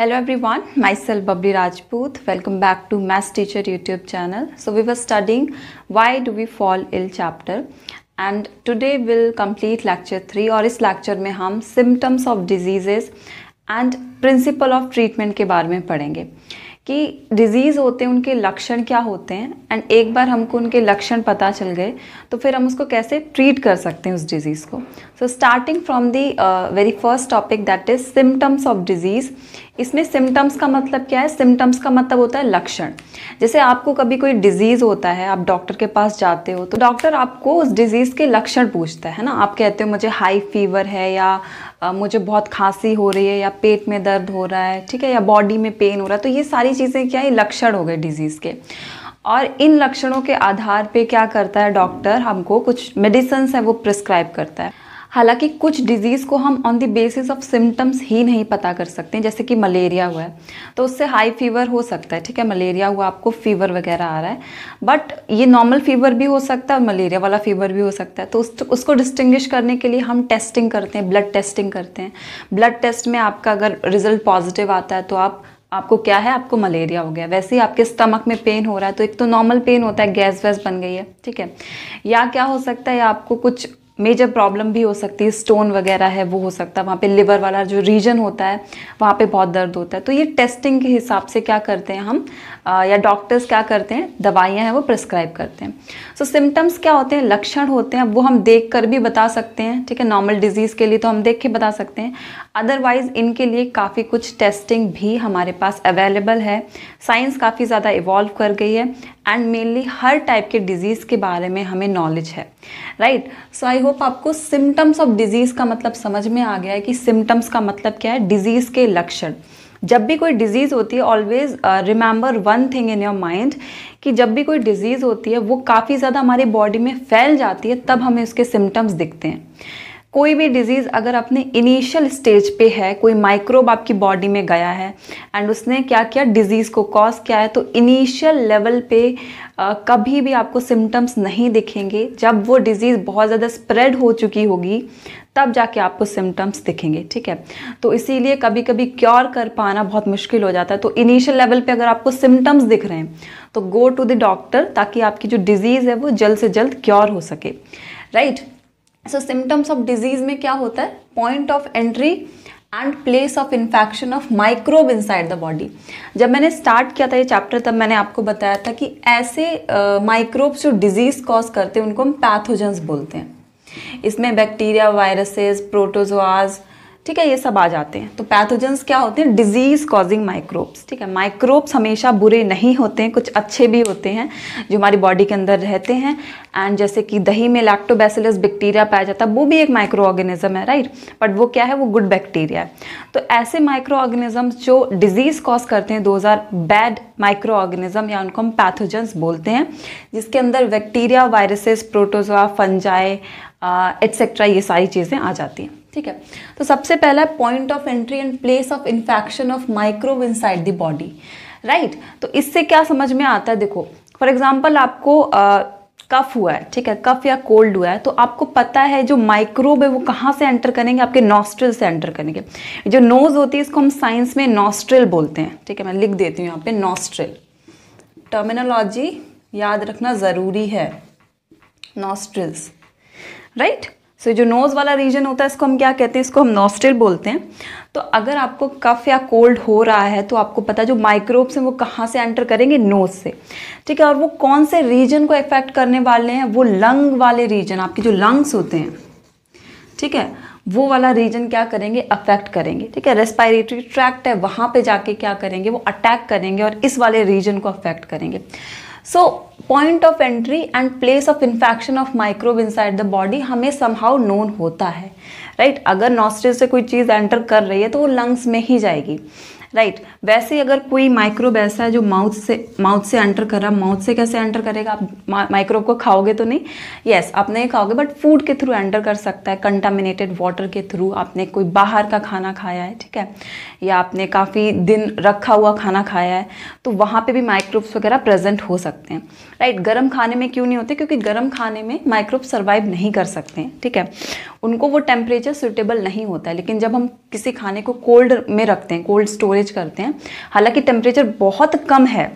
Hello everyone myself Babli Rajput welcome back to math teacher YouTube channel so we were studying why do we fall ill chapter and today will complete lecture three और इस lecture में हम symptoms of diseases and principle of treatment के बारे में पढ़ेंगे कि disease होते हैं उनके लक्षण क्या होते हैं एंड एक बार हमको उनके लक्षण पता चल गए तो फिर हम उसको कैसे ट्रीट कर सकते हैं उस डिजीज़ को so starting from the very first topic that is symptoms of disease इसमें सिम्टम्स का मतलब क्या है सिम्टम्स का मतलब होता है लक्षण जैसे आपको कभी कोई डिजीज़ होता है आप डॉक्टर के पास जाते हो तो डॉक्टर आपको उस डिजीज़ के लक्षण पूछता है ना आप कहते हो मुझे हाई फीवर है या आ, मुझे बहुत खांसी हो रही है या पेट में दर्द हो रहा है ठीक है या बॉडी में पेन हो रहा है तो ये सारी चीज़ें क्या है लक्षण हो गए डिजीज़ के और इन लक्षणों के आधार पे क्या करता है डॉक्टर हमको कुछ मेडिसन्स है वो प्रिस्क्राइब करता है हालांकि कुछ डिजीज़ को हम on the basis of symptoms ही नहीं पता कर सकते हैं जैसे कि मलेरिया हुआ है तो उससे हाई फीवर हो सकता है ठीक है मलेरिया हुआ आपको फीवर वगैरह आ रहा है बट ये नॉर्मल फीवर भी हो सकता है और मलेरिया वाला फीवर भी हो सकता है तो उस, उसको डिस्टिंग्विश करने के लिए हम टेस्टिंग करते हैं ब्लड टेस्टिंग करते हैं ब्लड टेस्ट में आपका अगर रिजल्ट पॉजिटिव आता है तो आप आपको क्या है आपको मलेरिया हो गया वैसे ही आपके स्टमक में पेन हो रहा है तो एक तो नॉर्मल पेन होता है गैस वैस बन गई है ठीक है या क्या हो सकता है आपको कुछ मेजर प्रॉब्लम भी हो सकती है स्टोन वगैरह है वो हो सकता है वहाँ पे लिवर वाला जो रीजन होता है वहाँ पे बहुत दर्द होता है तो ये टेस्टिंग के हिसाब से क्या करते हैं हम आ, या डॉक्टर्स क्या करते हैं दवाइयाँ हैं वो प्रिस्क्राइब करते हैं सो so, सिम्टम्स क्या होते हैं लक्षण होते हैं वो हम देख कर भी बता सकते हैं ठीक है नॉर्मल डिजीज़ के लिए तो हम देख के बता सकते हैं अदरवाइज़ इनके लिए काफ़ी कुछ टेस्टिंग भी हमारे पास अवेलेबल है साइंस काफ़ी ज़्यादा इवॉल्व कर गई है एंड मेनली हर टाइप के डिज़ीज़ के बारे में हमें नॉलेज है राइट सो आई होप आपको सिम्टम्स ऑफ डिज़ीज़ का मतलब समझ में आ गया है कि सिम्टम्स का मतलब क्या है डिज़ीज़ के लक्षण जब भी कोई डिज़ीज़ होती है always remember one thing in your mind कि जब भी कोई डिज़ीज़ होती है वो काफ़ी ज़्यादा हमारी बॉडी में फैल जाती है तब हमें उसके सिम्टम्स दिखते हैं कोई भी डिजीज़ अगर अपने इनिशियल स्टेज पे है कोई माइक्रोब आपकी बॉडी में गया है एंड उसने क्या किया डिजीज़ को कॉज किया है तो इनिशियल लेवल पे आ, कभी भी आपको सिम्टम्स नहीं दिखेंगे जब वो डिज़ीज़ बहुत ज़्यादा स्प्रेड हो चुकी होगी तब जाके आपको सिम्टम्स दिखेंगे ठीक है तो इसीलिए कभी कभी क्योर कर पाना बहुत मुश्किल हो जाता है तो इनिशियल लेवल पे अगर आपको सिम्टम्स दिख रहे हैं तो गो टू द डॉक्टर ताकि आपकी जो डिजीज़ है वो जल्द से जल्द क्योर हो सके right right? So symptoms of disease में क्या होता है point of entry and place of infection of microbe inside the body जब मैंने स्टार्ट किया था ये चैप्टर तब मैंने आपको बताया था कि ऐसे माइक्रोब्स जो डिजीज़ कॉज करते हैं उनको हम पैथोजेंस बोलते हैं इसमें बैक्टीरिया वायरसेस प्रोटोजोआज ठीक है ये सब आ जाते हैं तो पैथोजेंस क्या होते हैं डिजीज कॉजिंग माइक्रोब्स ठीक है माइक्रोब्स हमेशा बुरे नहीं होते हैं कुछ अच्छे भी होते हैं जो हमारी बॉडी के अंदर रहते हैं एंड जैसे कि दही में लैक्टोबैसिलस बैक्टीरिया पाया जाता है वो भी एक माइक्रो ऑर्गेनिज्म है राइट बट वो क्या है वो गुड बैक्टीरिया है तो ऐसे माइक्रो ऑर्गेनिज्म जो डिजीज कॉज करते हैं those are bad micro organism या उनको हम पैथोजेंस बोलते हैं जिसके अंदर bacteria viruses protozoa fungi etcetera ये सारी चीज़ें आ जाती हैं ठीक है तो सबसे पहला point of entry and place of infection of microbe inside the body right तो इससे क्या समझ में आता है देखो फॉर एग्जाम्पल आपको आ, कफ हुआ है ठीक है कफ या कोल्ड हुआ है तो आपको पता है जो माइक्रोब है वो कहाँ से एंटर करेंगे आपके नॉस्ट्रिल से एंटर करेंगे जो नोज होती है इसको हम साइंस में नॉस्ट्रिल बोलते हैं ठीक है मैं लिख देती हूँ यहाँ पे नॉस्ट्रिल टर्मिनोलॉजी याद रखना ज़रूरी है nostrils right right? So so, जो नोज़ वाला रीजन होता है इसको हम क्या कहते हैं इसको हम नोस्टिल बोलते हैं तो अगर आपको कफ़ या कोल्ड हो रहा है तो आपको पता जो माइक्रोब्स हैं वो कहाँ से एंटर करेंगे नोज़ से ठीक है और वो कौन से रीजन को इफेक्ट करने वाले हैं वो लंग वाले रीजन आपके जो लंग्स होते हैं ठीक है वो वाला रीजन क्या करेंगे अफेक्ट करेंगे ठीक है रेस्पायरेटरी ट्रैक्ट है वहाँ पे जाके क्या करेंगे वो अटैक करेंगे और इस वाले रीजन को अफेक्ट करेंगे so point of entry and place of infection of microbe inside the body हमें समहाउ नोन होता है राइट right? अगर नॉस्ट्रिल से कोई चीज़ एंटर कर रही है तो वो लंग्स में ही जाएगी राइट right. वैसे अगर कोई माइक्रोब ऐसा है जो माउथ से माउथ से एंटर कर रहा माउथ से कैसे एंटर करेगा आप माइक्रोब को खाओगे तो नहीं यस yes, आप नहीं खाओगे बट फूड के थ्रू एंटर कर सकता है कंटामिनेटेड वाटर के थ्रू आपने कोई बाहर का खाना खाया है ठीक है या आपने काफ़ी दिन रखा हुआ खाना खाया है तो वहाँ पर भी माइक्रोब्स वगैरह प्रेजेंट हो सकते हैं राइट right. गर्म खाने में क्यों नहीं होते क्योंकि गर्म खाने में माइक्रोब सर्वाइव नहीं कर सकते हैं ठीक है उनको वो टेम्परेचर सुटेबल नहीं होता है लेकिन जब हम किसी खाने को कोल्ड में रखते हैं कोल्ड स्टोरेज स्टोरेज करते हैं हालांकि टेम्परेचर बहुत कम है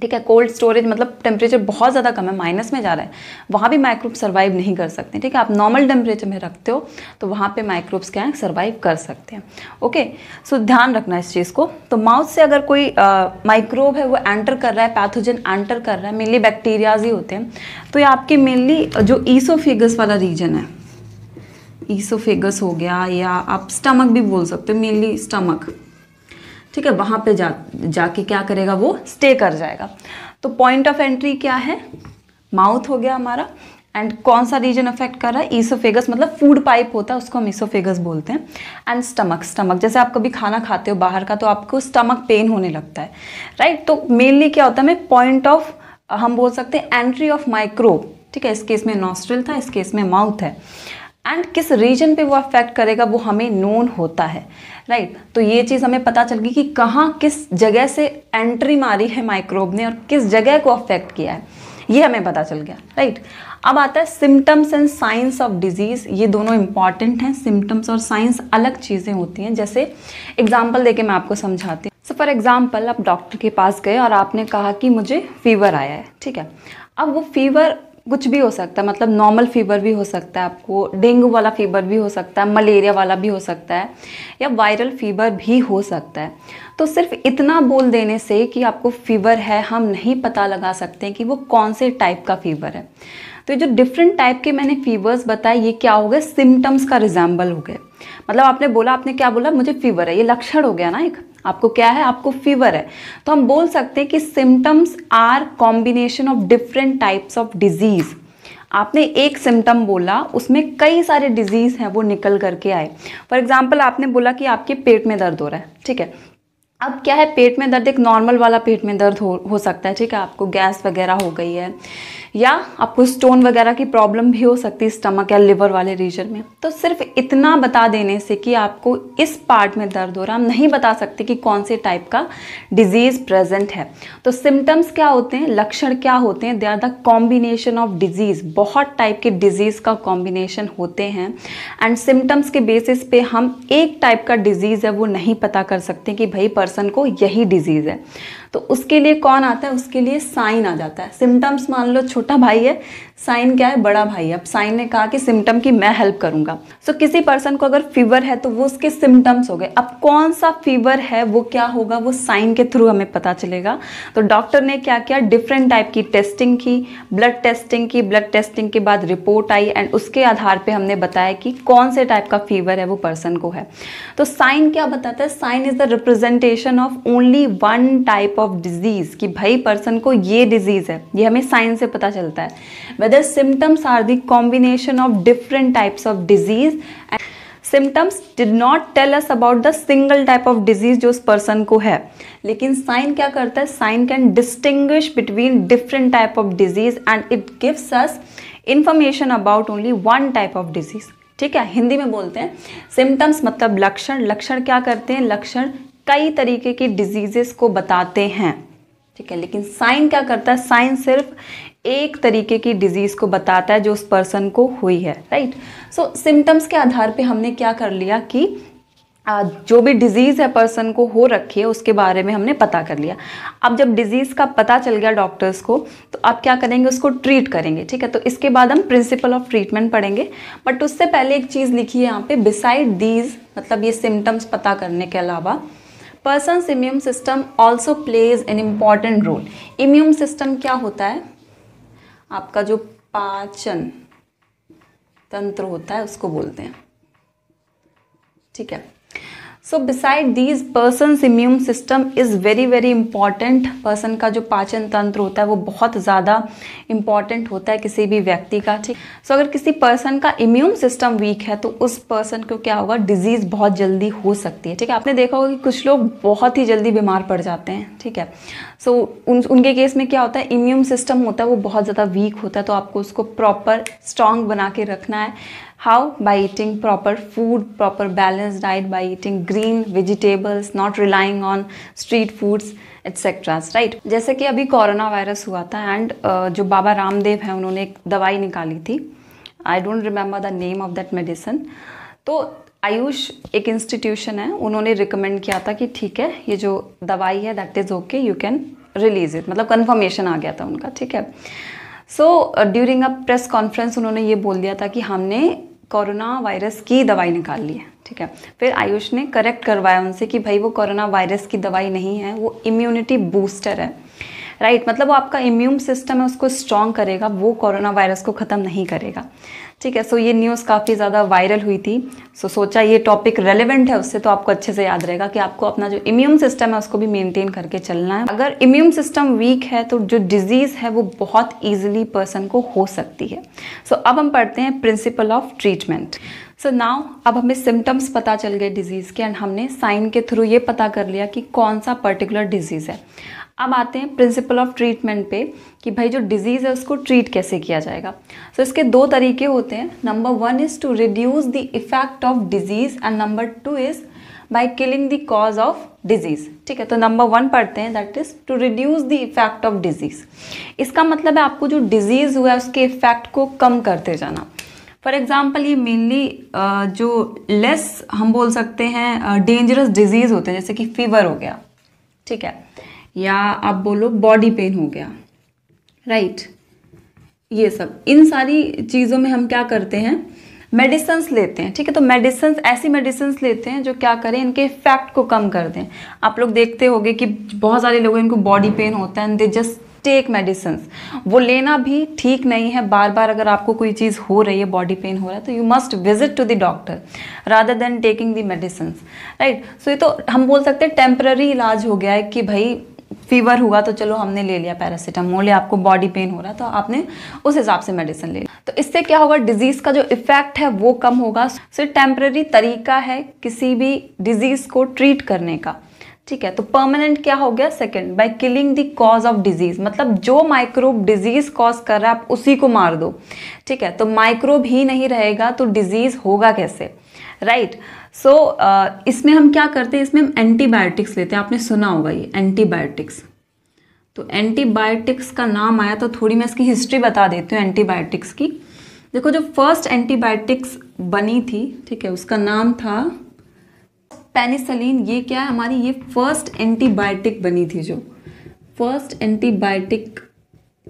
ठीक है कोल्ड स्टोरेज मतलब टेम्परेचर बहुत ज़्यादा कम है माइनस में जा रहा है वहाँ भी माइक्रोब सर्वाइव नहीं कर सकते ठीक है आप नॉर्मल टेम्परेचर में रखते हो तो वहाँ पे माइक्रोब्स क्या है सर्वाइव कर सकते हैं ओके सो ध्यान रखना इस चीज़ को तो माउथ से अगर कोई माइक्रोब है वो एंटर कर रहा है पैथोजन एंटर कर रहा है मेनली बैक्टीरियाज ही होते हैं तो ये आपके मेनली जो ईसोफिगस वाला रीजन है ईसोफिगस हो गया या आप स्टमक भी बोल सकते हो मेनली स्टमक ठीक है वहां पे जा जाके क्या करेगा वो स्टे कर जाएगा तो पॉइंट ऑफ एंट्री क्या है माउथ हो गया हमारा एंड कौन सा रीजन अफेक्ट कर रहा है ईसोफेगस मतलब फूड पाइप होता है उसको हम ईसोफेगस बोलते हैं एंड स्टमक स्टमक जैसे आप कभी खाना खाते हो बाहर का तो आपको स्टमक पेन होने लगता है राइट right? तो मेनली क्या होता है मैं पॉइंट ऑफ हम बोल सकते हैं एंट्री ऑफ माइक्रोब ठीक है इस केस में नॉस्ट्रिल था इस केस में माउथ है एंड किस रीजन पे वो अफेक्ट करेगा वो हमें नोन होता है राइट right? तो ये चीज़ हमें पता चल गई कि कहाँ किस जगह से एंट्री मारी है माइक्रोब ने और किस जगह को अफेक्ट किया है ये हमें पता चल गया राइट right? अब आता है symptoms and signs of disease ये दोनों इंपॉर्टेंट हैं सिम्टम्स और साइंस अलग चीज़ें होती हैं जैसे एग्जाम्पल देके मैं आपको समझाती हूँ सो फॉर एग्ज़ाम्पल आप डॉक्टर के पास गए और आपने कहा कि मुझे फीवर आया है ठीक है अब वो फीवर कुछ भी हो सकता है मतलब नॉर्मल फीवर भी हो सकता है आपको डेंगू वाला फीवर भी हो सकता है मलेरिया वाला भी हो सकता है या वायरल फीवर भी हो सकता है तो सिर्फ इतना बोल देने से कि आपको फीवर है हम नहीं पता लगा सकते कि वो कौन से टाइप का फीवर है तो जो डिफरेंट टाइप के मैंने फीवर्स बताए ये क्या हो गए सिम्टम्स का रिजाम्बल हो गए मतलब आपने बोला आपने क्या बोला मुझे फीवर है ये लक्षण हो गया ना एक आपको क्या है आपको फीवर है तो हम बोल सकते हैं कि symptoms are combination of different types of disease आपने एक सिम्टम बोला उसमें कई सारे डिजीज़ हैं वो निकल करके आए फॉर एग्जाम्पल आपने बोला कि आपके पेट में दर्द हो रहा है ठीक है अब क्या है पेट में दर्द एक नॉर्मल वाला पेट में दर्द हो हो सकता है ठीक है आपको गैस वगैरह हो गई है या आपको स्टोन वगैरह की प्रॉब्लम भी हो सकती है स्टमक या लिवर वाले रीजन में तो सिर्फ इतना बता देने से कि आपको इस पार्ट में दर्द हो रहा हम नहीं बता सकते कि कौन से टाइप का डिजीज़ प्रेजेंट है तो सिम्टम्स क्या होते हैं लक्षण क्या होते हैं they are the combination of disease बहुत टाइप के डिजीज़ का कॉम्बिनेशन होते हैं एंड सिम्टम्स के बेसिस पे हम एक टाइप का डिजीज़ है वो नहीं पता कर सकते कि भाई पर्सन को यही डिजीज़ है तो उसके लिए कौन आता है उसके लिए साइन आ जाता है सिम्टम्स मान लो छोटा भाई है साइन क्या है बड़ा भाई अब साइन ने कहा कि सिम्टम की मैं हेल्प करूंगा सो so, किसी पर्सन को अगर फीवर है तो वो उसके सिम्टम्स हो गए अब कौन सा फीवर है वो क्या होगा वो साइन के थ्रू हमें पता चलेगा तो डॉक्टर ने क्या किया डिफरेंट टाइप की टेस्टिंग की ब्लड टेस्टिंग की ब्लड टेस्टिंग के बाद रिपोर्ट आई एंड उसके आधार पर हमने बताया कि कौन से टाइप का फीवर है वो पर्सन को है तो साइन क्या बताता है sign is the representation of only one type of disease कि भाई पर्सन को ये डिजीज है ये हमें साइन से पता चलता है whether symptoms are the combination of different types of disease and symptoms did not tell us about the single type of disease जो उस पर्सन को है लेकिन साइन क्या करता है sign can distinguish between different type of disease and it gives us information about only one type of disease ठीक है हिंदी में बोलते हैं सिम्टम्स मतलब लक्षण लक्षण क्या करते हैं लक्षण कई तरीके की डिजीजेस को बताते हैं ठीक है लेकिन साइन क्या करता है साइन सिर्फ एक तरीके की डिजीज़ को बताता है जो उस पर्सन को हुई है राइट सो सिम्टम्स के आधार पे हमने क्या कर लिया कि जो भी डिजीज़ है पर्सन को हो रखी है उसके बारे में हमने पता कर लिया अब जब डिजीज़ का पता चल गया डॉक्टर्स को तो आप क्या करेंगे उसको ट्रीट करेंगे ठीक है तो इसके बाद हम प्रिंसिपल ऑफ ट्रीटमेंट पढ़ेंगे बट उससे पहले एक चीज़ लिखी है यहाँ पे बिसाइड दीज मतलब ये सिम्टम्स पता करने के अलावा person immune system also plays an important role immune system क्या होता है आपका जो पाचन तंत्र होता है उसको बोलते हैं ठीक है so beside these person immune system is very very important person का जो पाचन तंत्र होता है वो बहुत ज़्यादा इंपॉर्टेंट होता है किसी भी व्यक्ति का ठीक सो so, अगर किसी पर्सन का इम्यून सिस्टम वीक है तो उस पर्सन को क्या होगा डिजीज़ बहुत जल्दी हो सकती है ठीक है आपने देखा होगा कि कुछ लोग बहुत ही जल्दी बीमार पड़ जाते हैं ठीक है सो so, उन उनके केस में क्या होता है इम्यून सिस्टम होता है वो बहुत ज़्यादा वीक होता है तो आपको उसको प्रॉपर स्ट्रांग बना के रखना है How? By eating proper food, proper balanced diet, by eating green vegetables, not relying on street foods. Etcetera right right? जैसे कि अभी कोरोना वायरस हुआ था एंड uh, जो बाबा रामदेव हैं उन्होंने एक दवाई निकाली थी I don't remember the name of that medicine तो आयुष एक इंस्टीट्यूशन है उन्होंने रिकमेंड किया था कि ठीक है ये जो दवाई है that is okay you can release it मतलब कन्फर्मेशन आ गया था उनका ठीक है so during a press conference उन्होंने ये बोल दिया था कि हमने कोरोना वायरस की दवाई निकाल ली है ठीक है फिर आयुष ने करेक्ट करवाया उनसे कि भाई वो कोरोना वायरस की दवाई नहीं है वो इम्यूनिटी बूस्टर है राइट right? मतलब वो आपका इम्यून सिस्टम है उसको स्ट्रॉन्ग करेगा वो कोरोना वायरस को ख़त्म नहीं करेगा ठीक है सो so, ये न्यूज़ काफ़ी ज़्यादा वायरल हुई थी सो so, सोचा ये टॉपिक रेलिवेंट है उससे तो आपको अच्छे से याद रहेगा कि आपको अपना जो इम्यून सिस्टम है उसको भी मेनटेन करके चलना है अगर इम्यून सिस्टम वीक है तो जो डिजीज़ है वो बहुत ईजिली पर्सन को हो सकती है सो so, अब हम पढ़ते हैं principle of treatment so so now अब हमें सिम्टम्स पता चल गए डिजीज़ के एंड हमने साइन के थ्रू ये पता कर लिया कि कौन सा पर्टिकुलर डिजीज़ है अब आते हैं प्रिंसिपल ऑफ ट्रीटमेंट पे कि भाई जो डिजीज़ है उसको ट्रीट कैसे किया जाएगा सो so, इसके दो तरीके होते हैं number one is to reduce the effect of disease and number two is by killing the cause of disease ठीक है तो नंबर वन पढ़ते हैं that is to reduce the effect of disease इसका मतलब है आपको जो डिजीज़ हुआ है उसके इफेक्ट को कम करते जाना फॉर एग्ज़ाम्पल ये मेनली जो लेस हम बोल सकते हैं डेंजरस डिजीज़ होते हैं जैसे कि फीवर हो गया ठीक है या आप बोलो बॉडी पेन हो गया राइट right? ये सब इन सारी चीज़ों में हम क्या करते हैं मेडिसन्स लेते हैं ठीक है तो मेडिसन्स ऐसी मेडिसन्स लेते हैं जो क्या करें इनके इफेक्ट को कम कर दें आप लोग देखते होंगे कि बहुत सारे लोग इनको बॉडी पेन होता है and they just take medicine वो लेना भी ठीक नहीं है बार बार अगर आपको कोई चीज़ हो रही है बॉडी पेन हो रहा है तो you must visit to the doctor rather than taking the medicine right so ये तो हम बोल सकते हैं टेम्पररी इलाज हो गया है कि भाई फीवर हुआ तो चलो हमने ले लिया पैरासीटामोल या आपको बॉडी पेन हो रहा तो आपने उस हिसाब से मेडिसिन ले तो इससे क्या होगा डिजीज़ का जो इफेक्ट है वो कम होगा सिर्फ टेम्प्रेरी तरीका है किसी भी डिजीज़ को ट्रीट करने का ठीक है तो परमानेंट क्या हो गया second by killing the cause of disease मतलब जो माइक्रोब डिजीज कॉज कर रहा है आप उसी को मार दो ठीक है तो माइक्रोब ही नहीं रहेगा तो डिजीज होगा कैसे right right? So so, uh, इसमें हम क्या करते हैं इसमें हम एंटीबायोटिक्स लेते हैं आपने सुना होगा ये एंटीबायोटिक्स तो एंटीबायोटिक्स का नाम आया तो थोड़ी मैं इसकी हिस्ट्री बता देती हूँ एंटीबायोटिक्स की देखो जो फर्स्ट एंटीबायोटिक्स बनी थी ठीक है उसका नाम था पेनिसलिन ये क्या है हमारी ये फर्स्ट एंटीबायोटिक बनी थी जो first antibiotic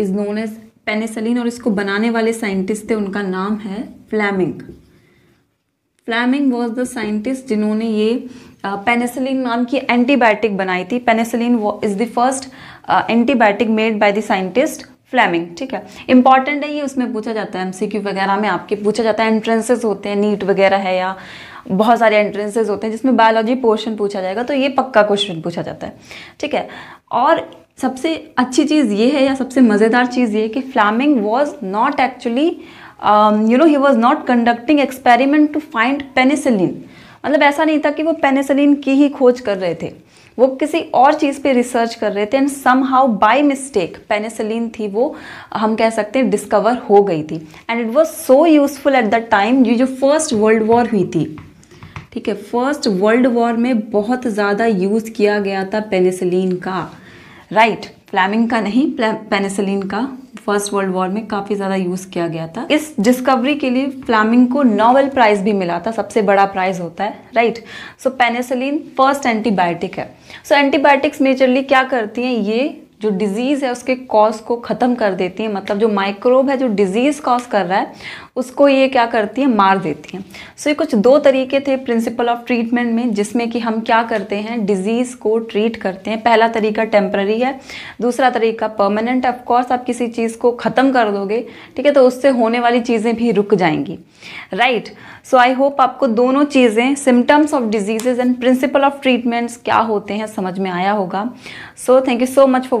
is known as penicillin और इसको बनाने वाले साइंटिस्ट थे उनका नाम है Fleming Fleming was the scientist जिन्होंने ये पेनिसिलिन नाम की एंटीबायोटिक बनाई थी penicillin is the first antibiotic made by the scientist Fleming ठीक है इंपॉर्टेंट है ये उसमें पूछा जाता है एमसीक्यू वगैरह में आपके पूछा जाता है एंट्रेंसेज होते हैं नीट वगैरह है या बहुत सारे एंट्रेंसेज होते हैं जिसमें बायोलॉजी पोर्शन पूछा जाएगा तो ये पक्का क्वेश्चन पूछा जाता है ठीक है और सबसे अच्छी चीज़ ये है या सबसे मज़ेदार चीज़ ये कि Fleming was not actually you know he was not conducting experiment to find penicillin मतलब ऐसा नहीं था कि वो पेनिसिलिन की ही खोज कर रहे थे वो किसी और चीज़ पे रिसर्च कर रहे थे and somehow by mistake penicillin थी वो हम कह सकते हैं डिस्कवर हो गई थी and it was so useful at the time ये जो फर्स्ट वर्ल्ड वॉर हुई थी ठीक है फर्स्ट वर्ल्ड वॉर में बहुत ज़्यादा यूज़ किया गया था पेनिसिलिन का राइट right, फ्लैमिंग का नहीं पेनिसिलिन का फर्स्ट वर्ल्ड वॉर में काफ़ी ज़्यादा यूज़ किया गया था इस डिस्कवरी के लिए फ्लैमिंग को नोबेल प्राइज़ भी मिला था सबसे बड़ा प्राइज़ होता है right so penicillin first antibiotic है सो एंटीबायोटिक्स मेजरली क्या करती हैं ये जो डिज़ीज़ है उसके कॉज को ख़त्म कर देती है मतलब जो माइक्रोब है जो डिज़ीज़ कॉज कर रहा है उसको ये क्या करती है मार देती है सो so, ये कुछ दो तरीके थे प्रिंसिपल ऑफ ट्रीटमेंट में जिसमें कि हम क्या करते हैं डिज़ीज़ को ट्रीट करते हैं पहला तरीका टेम्प्ररी है दूसरा तरीका परमानेंट ऑफकोर्स आप किसी चीज़ को ख़त्म कर दोगे ठीक है तो उससे होने वाली चीज़ें भी रुक जाएंगी राइट सो आई होप आपको दोनों चीज़ें symptoms of diseases and principle of treatments क्या होते हैं समझ में आया होगा so thank you so much for